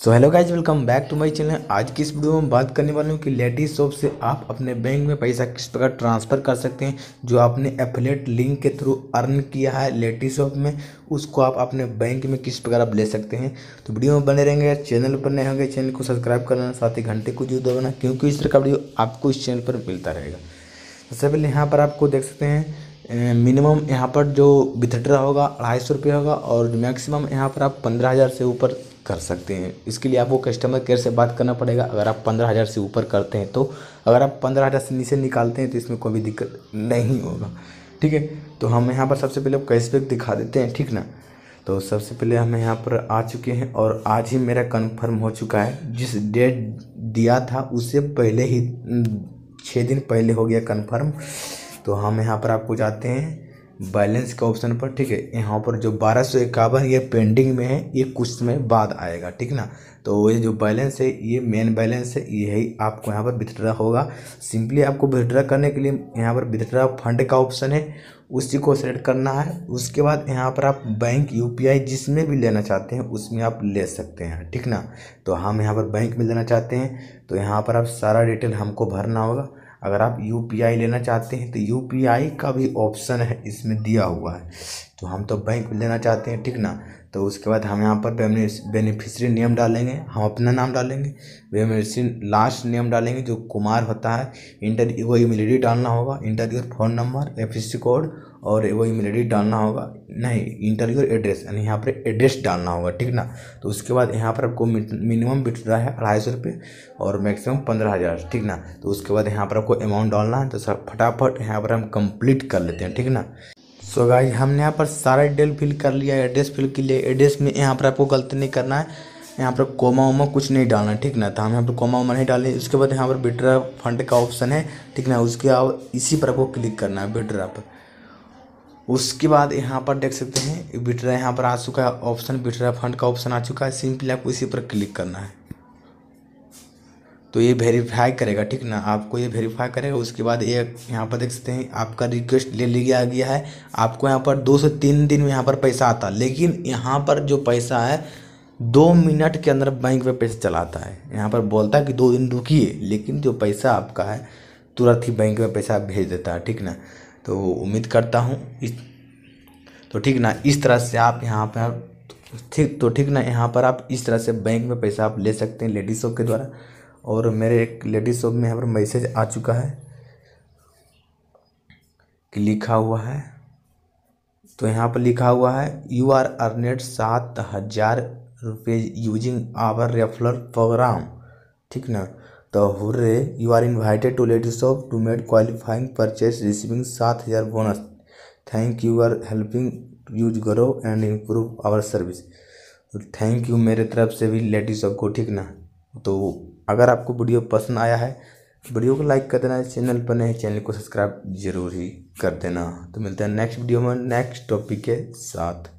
so hello guys welcome back to my channel आज की इस वीडियो में बात करने वाले हूँ कि लेडीज शॉप से आप अपने बैंक में पैसा किस प्रकार ट्रांसफ़र कर सकते हैं जो आपने एफिलेट लिंक के थ्रू अर्न किया है लेडीज शॉप में उसको आप अपने बैंक में किस प्रकार आप ले सकते हैं तो वीडियो में बने रहेंगे चैनल पर नए होंगे चैनल को सब्सक्राइब करना साथ ही घंटे को जो दबाना क्योंकि इस तरह का वीडियो आपको इस चैनल पर मिलता रहेगा तो सबसे पहले यहाँ पर आपको देख सकते हैं मिनिमम यहाँ पर जो विथड्रा होगा अढ़ाई सौ रुपये होगा और मैक्सिमम यहाँ पर आप पंद्रह हज़ार से ऊपर कर सकते हैं इसके लिए आपको कस्टमर केयर से बात करना पड़ेगा अगर आप पंद्रह हज़ार से ऊपर करते हैं तो अगर आप पंद्रह हज़ार से नीचे निकालते हैं तो इसमें कोई भी दिक्कत नहीं होगा ठीक है तो हम यहाँ पर सबसे पहले कैशबैक दिखा देते हैं ठीक ना तो सबसे पहले हम यहाँ पर आ चुके हैं और आज ही मेरा कन्फर्म हो चुका है जिस डेट दिया था उससे पहले ही हम्म, छः दिन पहले हो गया कन्फर्म तो हम यहाँ पर आपको जाते हैं बैलेंस का ऑप्शन पर ठीक है यहाँ पर जो बारह सौ इक्यावन ये पेंडिंग में है ये कुछ समय बाद आएगा ठीक ना तो ये जो बैलेंस है ये मेन बैलेंस है यही आपको यहाँ पर विथड्रा होगा सिंपली आपको विथड्रा करने के लिए यहाँ पर विथड्रा फंड का ऑप्शन है उसी को सेलेक्ट करना है उसके बाद यहाँ पर आप बैंक यू जिसमें भी लेना चाहते हैं उसमें आप ले सकते हैं ठीक ना तो हम यहाँ पर बैंक में लेना चाहते हैं तो यहाँ पर आप सारा डिटेल हमको भरना होगा अगर आप यू पी आई लेना चाहते हैं तो यू पी आई का भी ऑप्शन है इसमें दिया हुआ है तो हम तो बैंक में लेना चाहते हैं ठीक ना तो उसके बाद हम यहाँ पर बेनिफिशरी नेम डालेंगे हम अपना नाम डालेंगे बेनिफिशरी लास्ट नेम डालेंगे जो कुमार होता है इंटर वो ईमेल आई डालना होगा interviewer phone number F code और वो ईमेल आई डालना होगा नहीं इंटरव्यूअर एड्रेस यानी यहाँ पर एड्रेस डालना होगा ठीक ना तो उसके बाद यहाँ पर आपको मिनिमम बिटरा है अढ़ाई सौ रुपये और मैक्सिमम पंद्रह हज़ार ठीक ना तो उसके बाद यहाँ पर आपको अमाउंट डालना है तो सर फटाफट यहाँ पर हम कंप्लीट कर लेते हैं ठीक ना सो so गाइज हमने यहाँ पर सारा डिटेल फिल कर लिया है एड्रेस फिल के लिए एड्रेस में यहाँ पर आपको गलती नहीं करना है यहाँ पर कोमा वोमा कुछ नहीं डालना ठीक ना था तो हम यहाँ पर कोमा वोमा नहीं डालें उसके बाद यहाँ पर विड्रा फंड का ऑप्शन है ठीक ना उसके आप इसी पर आपको क्लिक करना है विड्रा पर उसके बाद यहाँ पर देख सकते हैं विड्रा यहाँ पर आ चुका है ऑप्शन विड्रा फंड का ऑप्शन आ चुका है सिंपली आपको इसी पर क्लिक करना है तो ये वेरीफाई करेगा ठीक ना आपको ये वेरीफाई करेगा उसके बाद ये यहाँ पर देख सकते हैं आपका रिक्वेस्ट ले लिया गया है आपको यहाँ पर दो से तीन दिन में यहाँ पर पैसा आता लेकिन यहाँ पर जो पैसा है दो मिनट के अंदर बैंक में पैसा चलाता है यहाँ पर बोलता है कि दो दिन रुकिए लेकिन जो पैसा आपका है तुरंत ही बैंक में पैसा भेज देता है ठीक ना तो उम्मीद करता हूँ इस तो ठीक ना इस तरह से आप यहाँ पर ठीक तो ठीक ना यहाँ पर आप इस तरह से बैंक में पैसा आप ले सकते हैं लेडीज़ों के द्वारा और मेरे एक लेडीज शॉप में यहाँ पर मैसेज आ चुका है कि लिखा हुआ है तो यहाँ पर लिखा हुआ है यू आर अर्नेड सात हज़ार रुपये यूजिंग आवर रेफलर प्रोग्राम ठीक ना तो hurray you are invited to ladies shop to made qualifying purchase receiving सात हज़ार bonus thank you are helping use करो and improve our service thank you मेरे तरफ से भी लेडीज शॉप को ठीक ना तो अगर आपको वीडियो पसंद आया है वीडियो को लाइक कर देना चैनल पर नए चैनल को सब्सक्राइब जरूर ही कर देना तो मिलते हैं नेक्स्ट वीडियो में नेक्स्ट टॉपिक के साथ